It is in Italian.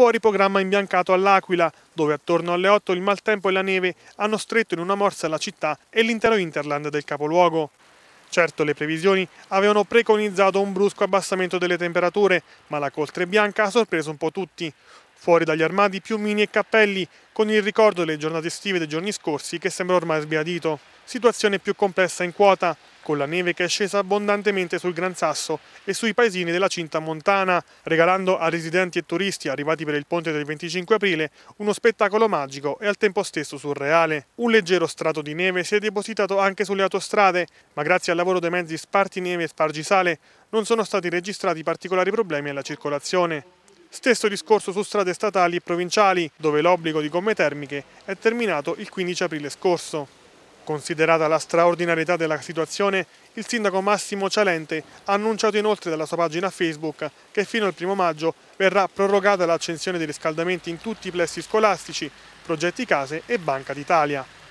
Fuori programma imbiancato all'Aquila, dove attorno alle 8 il maltempo e la neve hanno stretto in una morsa la città e l'intero hinterland del capoluogo. Certo le previsioni avevano preconizzato un brusco abbassamento delle temperature, ma la coltre bianca ha sorpreso un po' tutti. Fuori dagli armadi piumini e cappelli, con il ricordo delle giornate estive dei giorni scorsi che sembra ormai sbiadito. Situazione più complessa in quota, con la neve che è scesa abbondantemente sul Gran Sasso e sui paesini della cinta montana, regalando a residenti e turisti arrivati per il ponte del 25 aprile uno spettacolo magico e al tempo stesso surreale. Un leggero strato di neve si è depositato anche sulle autostrade, ma grazie al lavoro dei mezzi sparti neve e spargisale non sono stati registrati particolari problemi alla circolazione. Stesso discorso su strade statali e provinciali, dove l'obbligo di gomme termiche è terminato il 15 aprile scorso. Considerata la straordinarietà della situazione, il sindaco Massimo Cialente ha annunciato inoltre dalla sua pagina Facebook che fino al 1 maggio verrà prorogata l'accensione dei riscaldamenti in tutti i plessi scolastici, progetti case e Banca d'Italia.